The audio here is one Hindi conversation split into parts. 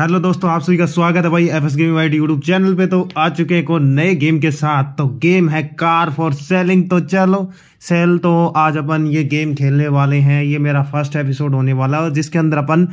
हेलो दोस्तों आप सभी का स्वागत है भाई F S gaming white YouTube channel पे तो आ चुके हैं को नए गेम के साथ तो गेम है कार फॉर सेलिंग तो चलो सेल तो आज अपन ये गेम खेलने वाले हैं ये मेरा फर्स्ट एपिसोड होने वाला है जिसके अंदर अपन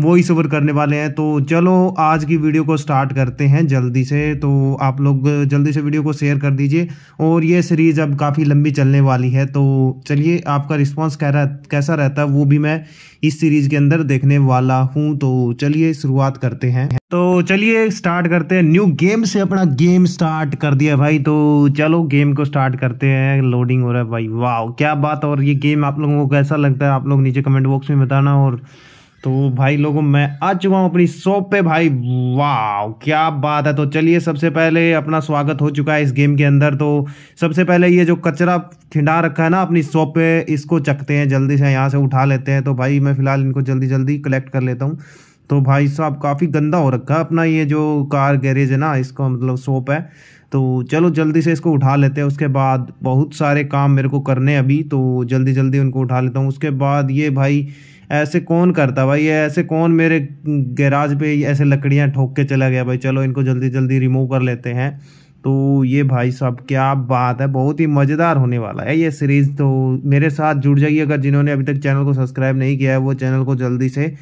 वॉइस ओवर करने वाले हैं तो चलो आज की वीडियो को स्टार्ट करते हैं जल्दी से तो आप लोग जल्दी से वीडियो को शेयर कर दीजिए और ये सीरीज़ अब काफ़ी लंबी चलने वाली है तो चलिए आपका रिस्पॉन्स कह रहा कैसा रहता है वो भी मैं इस सीरीज़ के अंदर देखने वाला हूँ तो चलिए शुरुआत करते हैं तो चलिए स्टार्ट करते हैं न्यू गेम से अपना गेम स्टार्ट कर दिया भाई तो चलो गेम को स्टार्ट करते हैं लोडिंग हो रहा है भाई वाह क्या बात और ये गेम आप लोगों को कैसा लगता है आप लोग नीचे कमेंट बॉक्स में बताना और तो भाई लोगों मैं आ चुका हूँ अपनी शॉप पे भाई वाह क्या बात है तो चलिए सबसे पहले अपना स्वागत हो चुका है इस गेम के अंदर तो सबसे पहले ये जो कचरा खिंडा रखा है ना अपनी शॉप पे इसको चकते हैं जल्दी से यहाँ से उठा लेते हैं तो भाई मैं फ़िलहाल इनको जल्दी जल्दी कलेक्ट कर लेता हूँ तो भाई साहब काफ़ी गंदा हो रखा है अपना ये जो कार गैरेज है ना इसको मतलब शॉप है तो चलो जल्दी से इसको उठा लेते हैं उसके बाद बहुत सारे काम मेरे को करने अभी तो जल्दी जल्दी उनको उठा लेता हूँ उसके बाद ये भाई ऐसे कौन करता भाई ये ऐसे कौन मेरे गैराज पे ऐसे लकड़ियाँ ठोक के चला गया भाई चलो इनको जल्दी जल्दी रिमूव कर लेते हैं तो ये भाई साहब क्या बात है बहुत ही मज़ेदार होने वाला है ये सीरीज़ तो मेरे साथ जुड़ जाइए अगर जिन्होंने अभी तक चैनल को सब्सक्राइब नहीं किया है वो चैनल को जल्दी से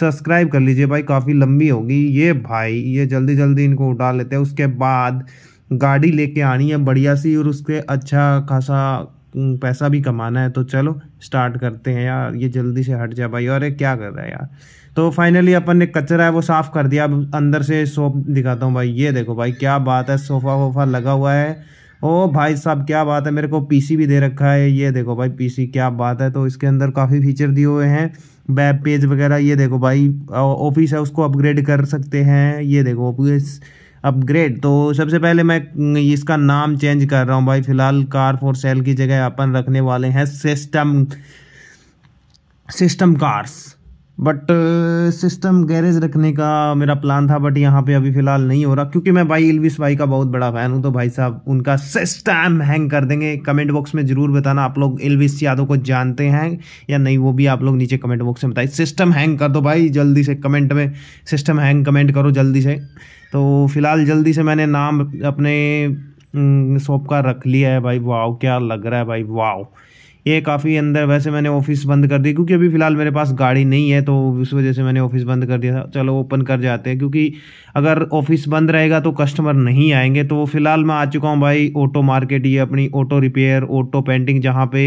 सब्सक्राइब कर लीजिए भाई काफ़ी लंबी होगी ये भाई ये जल्दी जल्दी इनको उठा लेते हैं उसके बाद गाड़ी लेके आनी है बढ़िया सी और उसके अच्छा खासा पैसा भी कमाना है तो चलो स्टार्ट करते हैं यार ये जल्दी से हट जाए भाई अरे क्या कर रहा है यार तो फाइनली अपन ने कचरा है वो साफ़ कर दिया अब अंदर से सोफ दिखाता हूँ भाई ये देखो भाई क्या बात है सोफ़ा वोफा लगा हुआ है ओ भाई साहब क्या बात है मेरे को पीसी भी दे रखा है ये देखो भाई पीसी क्या बात है तो इसके अंदर काफ़ी फीचर दिए हुए हैं वेब पेज वगैरह ये देखो भाई ऑफिस है उसको अपग्रेड कर सकते हैं ये देखो ऑफिस अपग्रेड तो सबसे पहले मैं इसका नाम चेंज कर रहा हूँ भाई फिलहाल कार फॉर सेल की जगह अपन रखने वाले हैं system system cars but system garage रखने का मेरा प्लान था बट यहाँ पे अभी फ़िलहाल नहीं हो रहा क्योंकि मैं भाई इलविस भाई का बहुत बड़ा फ़ैन हूँ तो भाई साहब उनका सिस्टम हैंग कर देंगे कमेंट बॉक्स में ज़रूर बताना आप लोग इलविस यादव को जानते हैं या नहीं वो भी आप लोग नीचे कमेंट बॉक्स में बताइए सिस्टम हैंग कर दो भाई जल्दी से कमेंट में सिस्टम हैंग कमेंट करो जल्दी से तो फ़िलहाल जल्दी से मैंने नाम अपने शॉप का रख लिया है भाई वाओ क्या लग रहा है भाई वाओ ये काफ़ी अंदर वैसे मैंने ऑफिस बंद कर दी क्योंकि अभी फ़िलहाल मेरे पास गाड़ी नहीं है तो उस वजह से मैंने ऑफिस बंद कर दिया था चलो ओपन कर जाते हैं क्योंकि अगर ऑफिस बंद रहेगा तो कस्टमर नहीं आएंगे तो फ़िलहाल मैं आ चुका हूँ भाई ऑटो मार्केट ये अपनी ऑटो रिपेयर ऑटो पेंटिंग जहाँ पे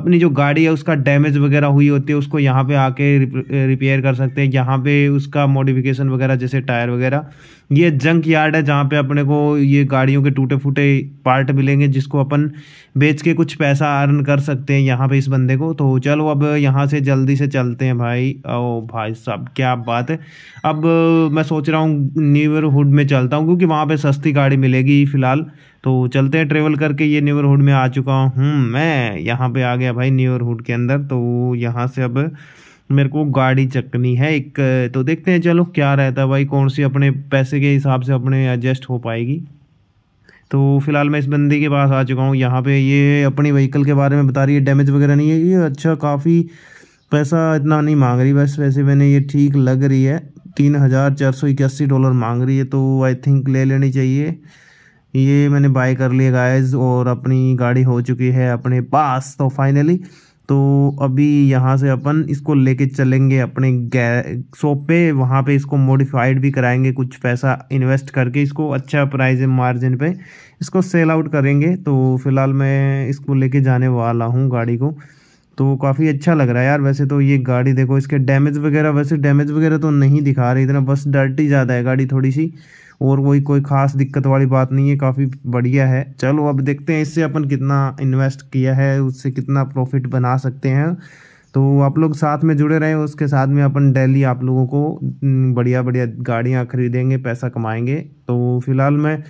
अपनी जो गाड़ी है उसका डैमेज वगैरह हुई होती है उसको यहाँ पर आके रिपेयर कर सकते हैं यहाँ पर उसका मॉडिफिकेशन वगैरह जैसे टायर वगैरह ये जंक यार्ड है जहाँ पे अपने को ये गाड़ियों के टूटे फूटे पार्ट मिलेंगे जिसको अपन बेच के कुछ पैसा अर्न कर सकते हैं यहाँ पे इस बंदे को तो चलो अब यहाँ से जल्दी से चलते हैं भाई ओ भाई साहब क्या बात है अब मैं सोच रहा हूँ न्यूरहुड में चलता हूँ क्योंकि वहाँ पे सस्ती गाड़ी मिलेगी फ़िलहाल तो चलते हैं ट्रेवल करके ये न्यूरहुड में आ चुका हूँ मैं यहाँ पे आ गया भाई न्यूरहुड के अंदर तो यहाँ से अब मेरे को गाड़ी चकनी है एक तो देखते हैं चलो क्या रहता है भाई कौन सी अपने पैसे के हिसाब से अपने एडजस्ट हो पाएगी तो फिलहाल मैं इस बंदी के पास आ चुका हूँ यहाँ पे ये अपनी व्हीकल के बारे में बता रही है डैमेज वगैरह नहीं है ये अच्छा काफ़ी पैसा इतना नहीं मांग रही बस वैसे मैंने ये ठीक लग रही है तीन हज़ार चार सौ इक्यासी डॉलर मांग रही है तो आई थिंक ले लेनी चाहिए ये मैंने बाय कर लिया गायज और अपनी गाड़ी हो चुकी है अपने पास तो फाइनली तो अभी यहाँ से अपन इसको लेके चलेंगे अपने शॉप पे वहाँ पे इसको मॉडिफाइड भी कराएंगे कुछ पैसा इन्वेस्ट करके इसको अच्छा प्राइस मार्जिन पे इसको सेल आउट करेंगे तो फिलहाल मैं इसको लेके जाने वाला हूँ गाड़ी को तो काफ़ी अच्छा लग रहा है यार वैसे तो ये गाड़ी देखो इसके डैमेज वगैरह वैसे डैमेज वगैरह तो नहीं दिखा रही इतना बस डर्टी ज़्यादा है गाड़ी थोड़ी सी और कोई कोई ख़ास दिक्कत वाली बात नहीं है काफ़ी बढ़िया है चलो अब देखते हैं इससे अपन कितना इन्वेस्ट किया है उससे कितना प्रॉफिट बना सकते हैं तो आप लोग साथ में जुड़े रहें उसके साथ में अपन डेली आप लोगों को बढ़िया बढ़िया गाड़ियाँ खरीदेंगे पैसा कमाएंगे तो फिलहाल मैं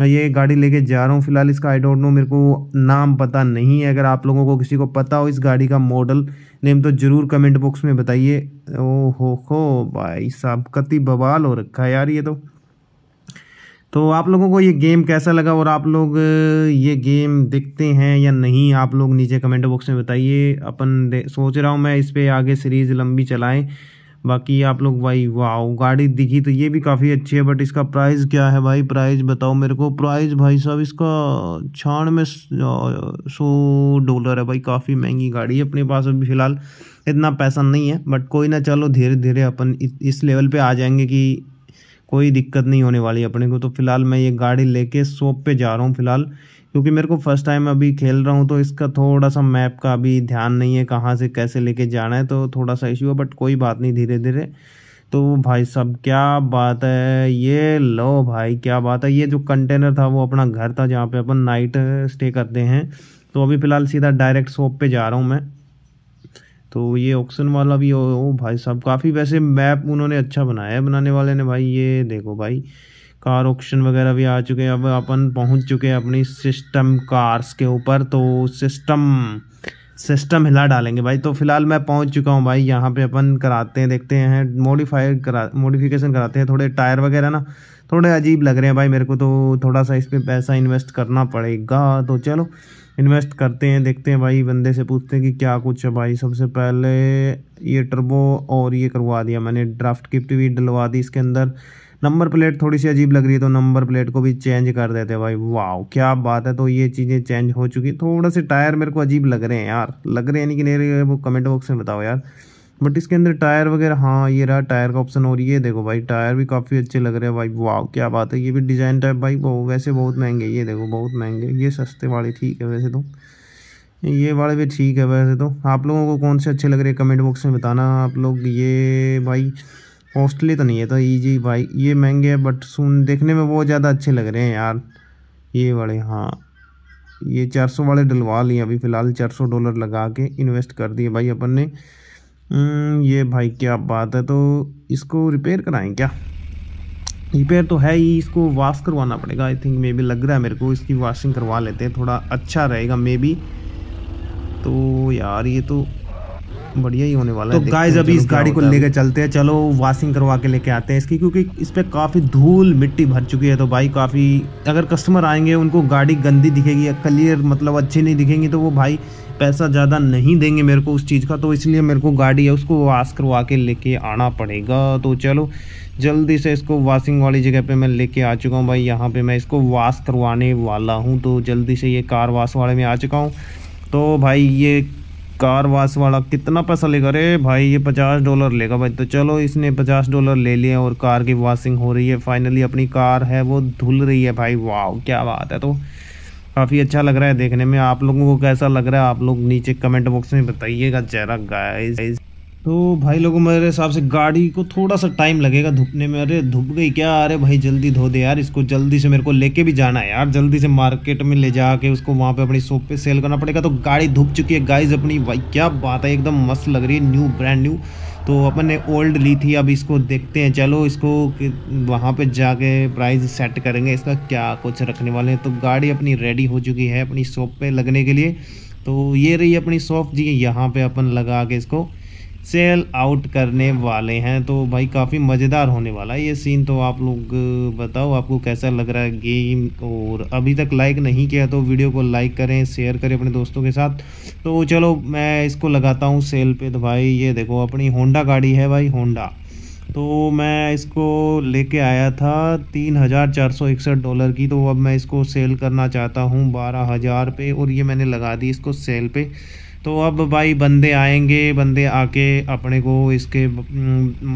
मैं ये गाड़ी लेके जा रहा हूँ फिलहाल इसका आई डोंट नो मेरे को नाम पता नहीं है अगर आप लोगों को किसी को पता हो इस गाड़ी का मॉडल नेम तो ज़रूर कमेंट बॉक्स में बताइए ओ हो हो भाई साहब कति बवाल हो रखा है यार ये तो तो आप लोगों को ये गेम कैसा लगा और आप लोग ये गेम देखते हैं या नहीं आप लोग नीचे कमेंट बॉक्स में बताइए अपन सोच रहा हूँ मैं इस पर आगे सीरीज़ लंबी चलाएं बाकी आप लोग भाई वाह गाड़ी दिखी तो ये भी काफ़ी अच्छी है बट इसका प्राइस क्या है भाई प्राइस बताओ मेरे को प्राइस भाई साहब इसका में सौ डॉलर है भाई काफ़ी महंगी गाड़ी है अपने पास अभी फ़िलहाल इतना पैसा नहीं है बट कोई ना चलो धीरे धीरे अपन इस लेवल पे आ जाएंगे कि कोई दिक्कत नहीं होने वाली अपने को तो फिलहाल मैं ये गाड़ी लेके शॉप पे जा रहा हूँ फिलहाल क्योंकि मेरे को फर्स्ट टाइम अभी खेल रहा हूँ तो इसका थोड़ा सा मैप का अभी ध्यान नहीं है कहाँ से कैसे लेके जाना है तो थोड़ा सा इश्यू है बट कोई बात नहीं धीरे धीरे तो भाई साहब क्या बात है ये लो भाई क्या बात है ये जो कंटेनर था वो अपना घर था जहाँ पे अपन नाइट स्टे करते हैं तो अभी फ़िलहाल सीधा डायरेक्ट शॉप पे जा रहा हूँ मैं तो ये ऑक्शन वाला भी हो भाई साहब काफ़ी वैसे मैप उन्होंने अच्छा बनाया है बनाने वाले ने भाई ये देखो भाई कार ऑक्शन वगैरह भी आ चुके हैं अब अपन पहुंच चुके हैं अपनी सिस्टम कार्स के ऊपर तो सिस्टम सिस्टम हिला डालेंगे भाई तो फिलहाल मैं पहुंच चुका हूं भाई यहाँ पे अपन कराते हैं देखते हैं मॉडिफाई करा मॉडिफिकेशन कराते हैं थोड़े टायर वगैरह ना थोड़े अजीब लग रहे हैं भाई मेरे को तो थोड़ा सा इस पर पैसा इन्वेस्ट करना पड़ेगा तो चलो इन्वेस्ट करते हैं देखते हैं भाई बंदे से पूछते हैं कि क्या कुछ है भाई सबसे पहले ये टर्बो और ये करवा दिया मैंने ड्राफ्ट किफ्ट भी डलवा दी इसके अंदर नंबर प्लेट थोड़ी सी अजीब लग रही है तो नंबर प्लेट को भी चेंज कर देते भाई वाह क्या बात है तो ये चीज़ें चेंज हो चुकी थोड़ा से टायर मेरे को अजीब लग रहे हैं यार लग रहे हैं नहीं कि नहीं रहे वो कमेंट बॉक्स में बताओ यार बट इसके अंदर टायर वगैरह हाँ ये रहा टायर का ऑप्शन और ये देखो भाई टायर भी काफ़ी अच्छे लग रहे हैं भाई वाह क्या बात है ये भी डिज़ाइन टाइप भाई वो वैसे बहुत महंगे ये देखो बहुत महंगे ये सस्ते वाले ठीक है वैसे तो ये वाले भी ठीक है वैसे तो आप लोगों को कौन से अच्छे लग रहे हैं कमेंट बॉक्स में बताना आप लोग ये भाई कॉस्टली तो नहीं है तो ईजी भाई ये महंगे है बट सुन देखने में बहुत ज़्यादा अच्छे लग रहे हैं यार ये वाले हाँ ये सौ वाले डलवा लिए अभी फ़िलहाल सौ डॉलर लगा के इन्वेस्ट कर दिए भाई अपन ने हम्म, ये भाई क्या बात है तो इसको रिपेयर कराएं क्या रिपेयर तो है ही इसको वाश करवाना पड़ेगा आई थिंक मे बी लग रहा है मेरे को इसकी वाशिंग करवा लेते हैं थोड़ा अच्छा रहेगा मे बी तो यार ये तो बढ़िया ही होने वाला तो है तो अभी इस गाड़ी को लेकर चलते हैं चलो वॉशिंग करवा के लेके आते हैं इसकी क्योंकि इस पर काफ़ी धूल मिट्टी भर चुकी है तो भाई काफ़ी अगर कस्टमर आएंगे उनको गाड़ी गंदी दिखेगी या क्लियर मतलब अच्छी नहीं दिखेंगी तो वो भाई पैसा ज़्यादा नहीं देंगे मेरे को उस चीज़ का तो इसलिए मेरे को गाड़ी है उसको वॉश करवा के लेके आना पड़ेगा तो चलो जल्दी से इसको वॉशिंग वाली जगह पे मैं लेके आ चुका हूँ भाई यहाँ पे मैं इसको वॉश करवाने वाला हूँ तो जल्दी से ये कार वॉश वाले में आ चुका हूँ तो भाई ये कार वाश वाला कितना पैसा लेगा अरे भाई ये पचास डॉलर लेगा भाई तो चलो इसने पचास डॉलर ले लिए और कार की वॉशिंग हो रही है फाइनली अपनी कार है वो धुल रही है भाई वाह क्या बात है तो काफ़ी अच्छा लग रहा है देखने में आप लोगों को कैसा लग रहा है आप लोग नीचे कमेंट बॉक्स में बताइएगा जरा गाइस तो भाई लोगों मेरे हिसाब से गाड़ी को थोड़ा सा टाइम लगेगा धुपने में अरे धुप गई क्या अरे भाई जल्दी धो दे यार इसको जल्दी से मेरे को लेके भी जाना है यार जल्दी से मार्केट में ले जा के उसको वहाँ पे अपनी शॉप पे सेल करना पड़ेगा तो गाड़ी धुप चुकी है गाइज अपनी भाई क्या बात है एकदम मस्त लग रही है न्यू ब्रांड न्यू तो अपन ने ओल्ड ली थी अब इसको देखते हैं चलो इसको वहाँ पर जाके प्राइस सेट करेंगे इसका क्या कुछ रखने वाले हैं तो गाड़ी अपनी रेडी हो चुकी है अपनी शॉप पर लगने के लिए तो ये रही अपनी शॉप जी यहाँ पर अपन लगा के इसको सेल आउट करने वाले हैं तो भाई काफ़ी मज़ेदार होने वाला है ये सीन तो आप लोग बताओ आपको कैसा लग रहा है गेम और अभी तक लाइक नहीं किया तो वीडियो को लाइक करें शेयर करें अपने दोस्तों के साथ तो चलो मैं इसको लगाता हूँ सेल पे तो भाई ये देखो अपनी होंडा गाड़ी है भाई होंडा तो मैं इसको लेके आया था तीन हज़ार चार सौ इकसठ डॉलर की तो अब मैं इसको सेल करना चाहता हूँ बारह हज़ार पे और ये मैंने लगा दी इसको सेल पे तो अब भाई बंदे आएंगे बंदे आके अपने को इसके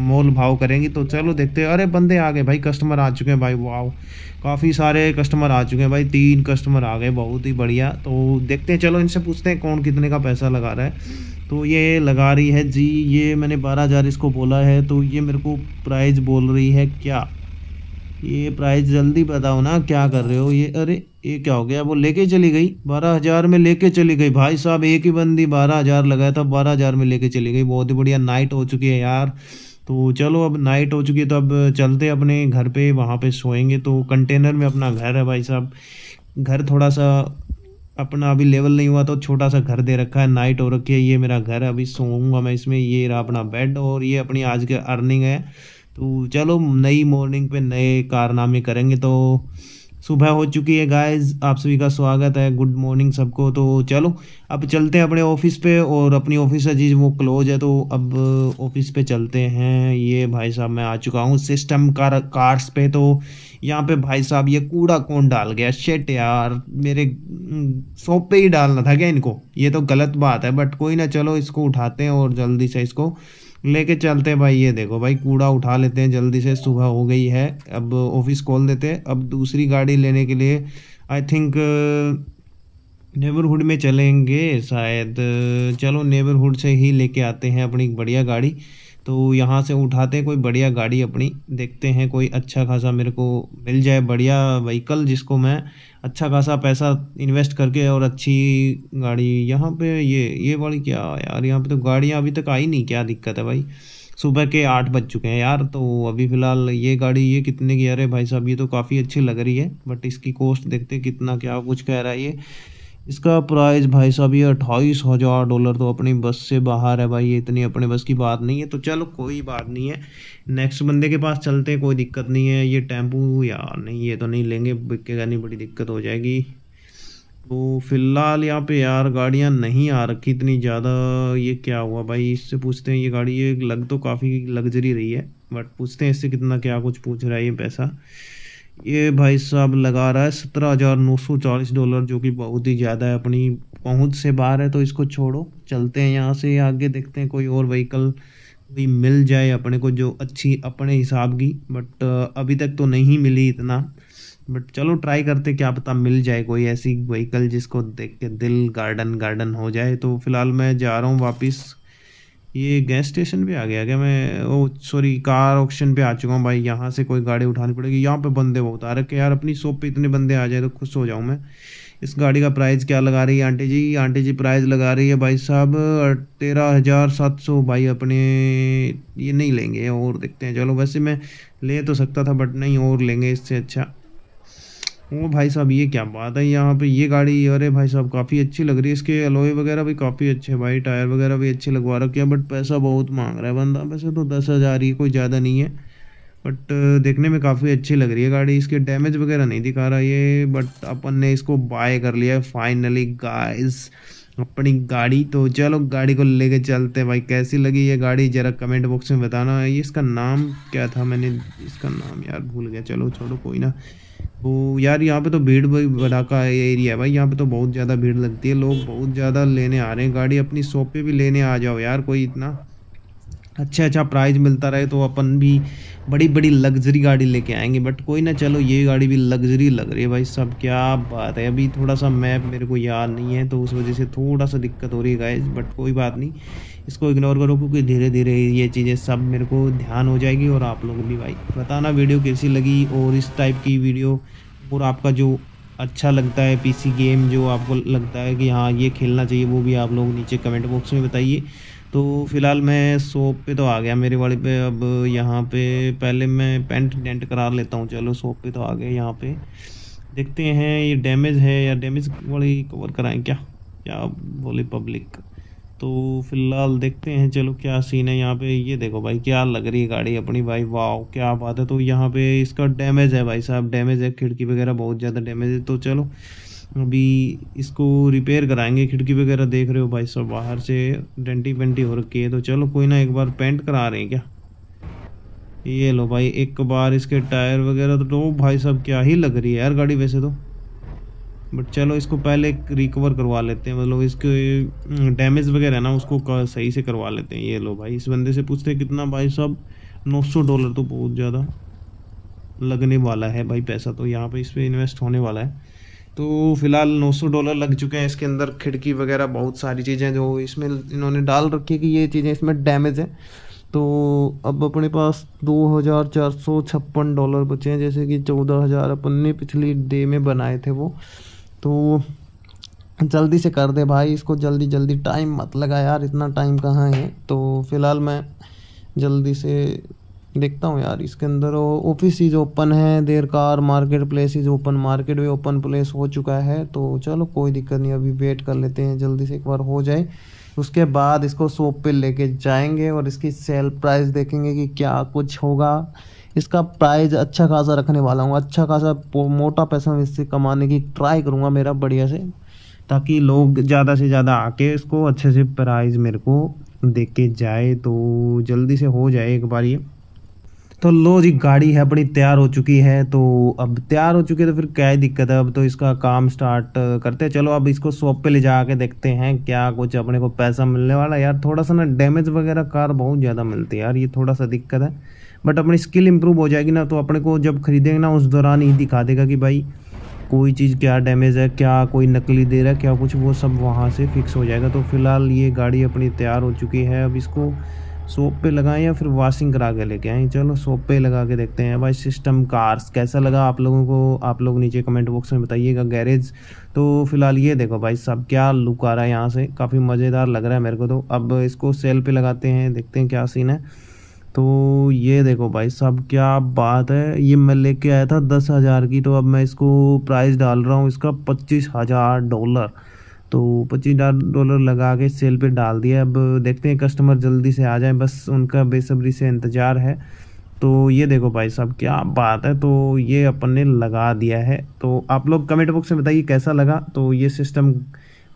मोल भाव करेंगे तो चलो देखते हैं अरे बंदे आ गए भाई कस्टमर आ चुके हैं भाई वाओ काफ़ी सारे कस्टमर आ चुके हैं भाई तीन कस्टमर आ गए बहुत ही बढ़िया तो देखते हैं चलो इनसे पूछते हैं कौन कितने का पैसा लगा रहा है तो ये लगा रही है जी ये मैंने बारह हज़ार इसको बोला है तो ये मेरे को प्राइज़ बोल रही है क्या ये प्राइस जल्दी बताओ ना क्या कर रहे हो ये अरे ये क्या हो गया वो लेके चली गई बारह हज़ार में लेके चली गई भाई साहब एक ही बंदी बारह हज़ार लगाया था बारह हज़ार में लेके चली गई बहुत ही बढ़िया नाइट हो चुकी है यार तो चलो अब नाइट हो चुकी है तो अब चलते अपने घर पे वहाँ पे सोएंगे तो कंटेनर में अपना घर है भाई साहब घर थोड़ा सा अपना अभी लेवल नहीं हुआ तो छोटा सा घर दे रखा है नाइट हो रखी है ये मेरा घर है अभी सोऊंगा मैं इसमें ये रहा अपना बेड और ये अपनी आज की अर्निंग है तो चलो नई मॉर्निंग पे नए कारनामे करेंगे तो सुबह हो चुकी है गाइस आप सभी का स्वागत है गुड मॉर्निंग सबको तो चलो अब चलते हैं अपने ऑफिस पे और अपनी ऑफिस है जी वो क्लोज है तो अब ऑफिस पे चलते हैं ये भाई साहब मैं आ चुका हूँ सिस्टम कार कार्स पे तो यहाँ पे भाई साहब ये कूड़ा कौन डाल गया शेट यार मेरे शॉप पे ही डालना था क्या इनको ये तो गलत बात है बट कोई ना चलो इसको उठाते हैं और जल्दी से इसको लेके चलते हैं भाई ये देखो भाई कूड़ा उठा लेते हैं जल्दी से सुबह हो गई है अब ऑफिस खोल देते हैं अब दूसरी गाड़ी लेने के लिए आई थिंक नेबरहुड में चलेंगे शायद चलो नेबरहुड से ही लेके आते हैं अपनी बढ़िया गाड़ी तो यहाँ से उठाते कोई बढ़िया गाड़ी अपनी देखते हैं कोई अच्छा खासा मेरे को मिल जाए बढ़िया व्हीकल जिसको मैं अच्छा खासा पैसा इन्वेस्ट करके और अच्छी गाड़ी यहाँ पे ये ये वाली क्या यार यहाँ पे तो गाड़ियाँ अभी तक आई नहीं क्या दिक्कत है भाई सुबह के आठ बज चुके हैं यार तो अभी फ़िलहाल ये गाड़ी ये कितने की यार है भाई साहब ये तो काफ़ी अच्छी लग रही है बट इसकी कॉस्ट देखते कितना क्या कुछ कह रहा है ये इसका प्राइस भाई साहब ये अट्ठाईस हज़ार डॉलर तो अपनी बस से बाहर है भाई ये इतनी अपने बस की बात नहीं है तो चलो कोई बात नहीं है नेक्स्ट बंदे के पास चलते हैं कोई दिक्कत नहीं है ये टेम्पू यार नहीं ये तो नहीं लेंगे बिकेगा नहीं बड़ी दिक्कत हो जाएगी तो फिलहाल यहाँ पे यार गाड़ियाँ नहीं आ रखी इतनी ज़्यादा ये क्या हुआ भाई इससे पूछते हैं ये गाड़ी ये लग तो काफ़ी लग्जरी रही है बट पूछते हैं इससे कितना क्या कुछ पूछ रहा है ये पैसा ये भाई साहब लगा रहा है सत्रह हज़ार नौ सौ चालीस डॉलर जो कि बहुत ही ज़्यादा है अपनी पहुंच से बाहर है तो इसको छोड़ो चलते हैं यहाँ से आगे देखते हैं कोई और व्हीकल भी मिल जाए अपने को जो अच्छी अपने हिसाब की बट अभी तक तो नहीं मिली इतना बट चलो ट्राई करते क्या पता मिल जाए कोई ऐसी व्हीकल जिसको देख के दिल गार्डन गार्डन हो जाए तो फिलहाल मैं जा रहा हूँ वापस ये गैस स्टेशन पे आ गया क्या मैं ओ सॉरी कार ऑप्शन पे आ चुका हूँ भाई यहाँ से कोई गाड़ी उठानी पड़ेगी यहाँ पे बंदे बहुत आ रखे यार अपनी शॉप पे इतने बंदे आ जाए तो खुश हो जाऊँ मैं इस गाड़ी का प्राइस क्या लगा रही है auntie ji auntie ji price लगा रही है भाई साहब तेरह हज़ार सात सौ भाई अपने ये नहीं लेंगे और देखते हैं चलो वैसे मैं ले तो सकता था बट नहीं और लेंगे इससे अच्छा वो भाई साहब ये क्या बात है यहाँ पे ये गाड़ी अरे भाई साहब काफ़ी अच्छी लग रही है इसके अलोए वगैरह भी काफ़ी अच्छे भाई टायर वगैरह भी अच्छे लगवा रखे हैं बट पैसा बहुत मांग रहा है बंदा वैसे तो दस हज़ार ही कोई ज़्यादा नहीं है बट देखने में काफ़ी अच्छी लग रही है गाड़ी इसके डैमेज वगैरह नहीं दिखा रहा ये बट अपन ने इसको बाय कर लिया है फाइनली गाइस अपनी गाड़ी तो चलो गाड़ी को लेके चलते हैं भाई कैसी लगी ये गाड़ी ज़रा कमेंट बॉक्स में बताना ये इसका नाम क्या था मैंने इसका नाम यार भूल गया चलो छोड़ो कोई ना वो यार यहाँ पे तो भीड़ बड़ा का एरिया है भाई यहाँ पे तो बहुत ज़्यादा भीड़ लगती है लोग बहुत ज़्यादा लेने आ रहे हैं गाड़ी अपनी शॉप पे भी लेने आ जाओ यार कोई इतना अच्छा अच्छा प्राइज़ मिलता रहे तो अपन भी बड़ी बड़ी लग्जरी गाड़ी लेके आएंगे बट कोई ना चलो ये गाड़ी भी लग्जरी लग रही है भाई सब क्या बात है अभी थोड़ा सा मैप मेरे को याद नहीं है तो उस वजह से थोड़ा सा दिक्कत हो रही है गाइज बट कोई बात नहीं इसको इग्नोर करो क्योंकि धीरे धीरे ये चीज़ें सब मेरे को ध्यान हो जाएगी और आप लोग भी भाई बताना वीडियो कैसी लगी और इस टाइप की वीडियो और आपका जो अच्छा लगता है पीसी गेम जो आपको लगता है कि हाँ ये खेलना चाहिए वो भी आप लोग नीचे कमेंट बॉक्स में बताइए तो फ़िलहाल मैं सोप पे तो आ गया मेरे वाले पे अब यहाँ पे पहले मैं पेंट डेंट करा लेता हूँ चलो सोप पे तो आ गए यहाँ पे देखते हैं ये डैमेज है या डैमेज वाली कवर कराएं क्या क्या बोले पब्लिक तो फिलहाल देखते हैं चलो क्या सीन है यहाँ पे ये देखो भाई क्या लग रही है गाड़ी अपनी भाई वाह क्या बात है तो यहाँ पे इसका डैमेज है भाई साहब डैमेज है खिड़की वगैरह बहुत ज़्यादा डैमेज है तो चलो अभी इसको रिपेयर कराएंगे खिड़की वगैरह देख रहे हो भाई साहब बाहर से डेंटी पेंटी हो रखी है तो चलो कोई ना एक बार पेंट करा रहे हैं क्या ये लो भाई एक बार इसके टायर वगैरह तो, तो भाई साहब क्या ही लग रही है यार गाड़ी वैसे तो बट चलो इसको पहले रिकवर करवा लेते हैं मतलब इसके डैमेज हम्म, वगैरह है ना उसको सही से करवा लेते हैं ये लो भाई इस बंदे से पूछते हैं कितना भाई साहब 900 डॉलर तो बहुत ज़्यादा लगने वाला है भाई पैसा तो यहाँ पे इस पर इन्वेस्ट होने वाला है तो फ़िलहाल 900 डॉलर लग चुके हैं इसके अंदर खिड़की वगैरह बहुत सारी चीज़ें जो इसमें इन्होंने डाल रखी है कि ये चीज़ें इसमें डैमेज हैं तो अब अपने पास दो हज़ार चार सौ छप्पन डॉलर बचे हैं जैसे कि चौदह हज़ार अपन ने पिछली डे में बनाए थे वो तो जल्दी से कर दे भाई इसको जल्दी जल्दी टाइम मत लगा यार इतना टाइम कहाँ है तो फ़िलहाल मैं जल्दी से देखता हूँ यार इसके अंदर ऑफिस इज ओपन है there car market place is open market भी ओपन प्लेस हो चुका है तो चलो कोई दिक्कत नहीं अभी वेट कर लेते हैं जल्दी से एक बार हो जाए उसके बाद इसको शॉप पे लेके जाएंगे और इसकी सेल प्राइस देखेंगे कि क्या कुछ होगा इसका प्राइस अच्छा खासा रखने वाला हूँ अच्छा खासा मोटा पैसा इससे कमाने की ट्राई करूँगा मेरा बढ़िया से ताकि लोग ज़्यादा से ज़्यादा आके इसको अच्छे से प्राइस मेरे को देख के जाए तो जल्दी से हो जाए एक बार ये तो लो जी गाड़ी है अपनी तैयार हो चुकी है तो अब तैयार हो चुकी है तो फिर क्या ही दिक्कत है अब तो इसका काम स्टार्ट करते हैं चलो अब इसको शॉप पे ले जा के देखते हैं क्या कुछ अपने को पैसा मिलने वाला यार थोड़ा सा ना डैमेज वगैरह कार बहुत ज़्यादा मिलती है यार ये थोड़ा सा दिक्कत है बट अपनी स्किल इंप्रूव हो जाएगी ना तो अपने को जब खरीदेंगे ना उस दौरान ही दिखा देगा कि भाई कोई चीज़ क्या डैमेज है क्या कोई नकली दे रहा है क्या कुछ वो सब वहाँ से फिक्स हो जाएगा तो फिलहाल ये गाड़ी अपनी तैयार हो चुकी है अब इसको सोप पे लगाएं या फिर वॉशिंग करा के लेके आएँ चलो सोप पे लगा के देखते हैं भाई सिस्टम कार्स कैसा लगा आप लोगों को आप लोग नीचे कमेंट बॉक्स में बताइएगा गैरेज तो फिलहाल ये देखो भाई सब क्या लुक आ रहा है यहाँ से काफ़ी मज़ेदार लग रहा है मेरे को तो अब इसको सेल पर लगाते हैं देखते हैं क्या सीन है तो ये देखो भाई सब क्या बात है ये मैं लेके आया था दस हज़ार की तो अब मैं इसको प्राइस डाल रहा हूँ इसका पच्चीस हज़ार डॉलर तो पच्चीस डॉलर लगा के सेल पे डाल दिया अब देखते हैं कस्टमर जल्दी से आ जाए बस उनका बेसब्री से इंतज़ार है तो ये देखो भाई साहब क्या बात है तो ये अपन ने लगा दिया है तो आप लोग कमेंट बॉक्स में बताइए कैसा लगा तो ये सिस्टम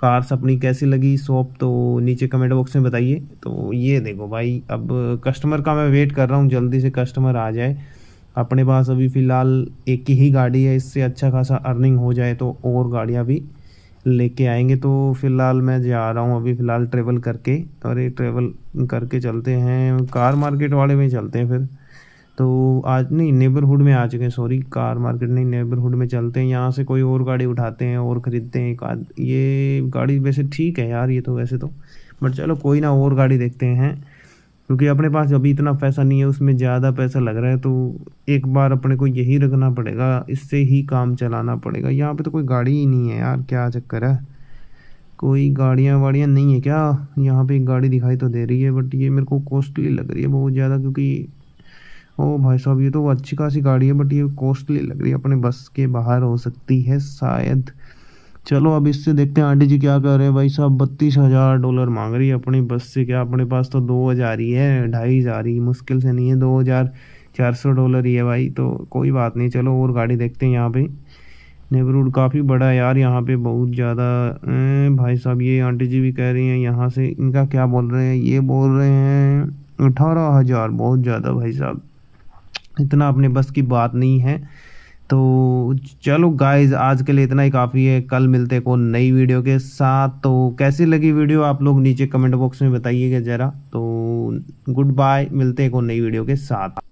कार्स अपनी कैसी लगी शॉप तो नीचे कमेंट बॉक्स में बताइए तो ये देखो भाई अब कस्टमर का मैं वेट कर रहा हूँ जल्दी से कस्टमर आ जाए अपने पास अभी फ़िलहाल एक ही गाड़ी है इससे अच्छा खासा अर्निंग हो जाए तो और गाड़ियाँ भी लेके आएंगे तो फ़िलहाल मैं जा रहा हूँ अभी फ़िलहाल ट्रेवल करके और ये ट्रेवल करके चलते हैं कार मार्केट वाले में चलते हैं फिर तो आज नहीं नेबरहुड में आ चुके हैं सॉरी कार मार्केट नहीं नेबरहुड में चलते हैं यहाँ से कोई और गाड़ी उठाते हैं और ख़रीदते हैं एक ये गाड़ी वैसे ठीक है यार ये तो वैसे तो बट चलो कोई ना और गाड़ी देखते हैं क्योंकि अपने पास अभी इतना पैसा नहीं है उसमें ज़्यादा पैसा लग रहा है तो एक बार अपने को यही रखना पड़ेगा इससे ही काम चलाना पड़ेगा यहाँ पे तो कोई गाड़ी ही नहीं है यार क्या चक्कर है कोई गाड़ियाँ वाड़ियाँ नहीं है क्या यहाँ पे एक गाड़ी दिखाई तो दे रही है बट ये मेरे को कॉस्टली लग रही है बहुत ज़्यादा क्योंकि ओ भाई साहब ये तो अच्छी खासी गाड़ी है बट ये कॉस्टली लग रही है अपने बस के बाहर हो सकती है शायद चलो अब इससे देखते हैं आंटी जी क्या कर रहे हैं भाई साहब बत्तीस हज़ार डॉलर मांग रही है अपनी बस से क्या अपने पास तो दो हज़ार ही है ढाई हज़ार ही मुश्किल से नहीं है दो हज़ार चार सौ डॉलर ही है भाई तो कोई बात नहीं चलो और गाड़ी देखते हैं यहाँ पे नेबरहुड काफ़ी बड़ा है यार यहाँ पे बहुत ज़्यादा भाई साहब ये आंटी जी भी कह रही हैं यहाँ से इनका क्या बोल रहे हैं ये बोल रहे हैं अठारह हज़ार बहुत ज़्यादा भाई साहब इतना अपने बस की बात नहीं है तो चलो गाइज आज के लिए इतना ही काफ़ी है कल मिलते को नई वीडियो के साथ तो कैसी लगी वीडियो आप लोग नीचे कमेंट बॉक्स में बताइएगा ज़रा तो गुड बाय मिलते को नई वीडियो के साथ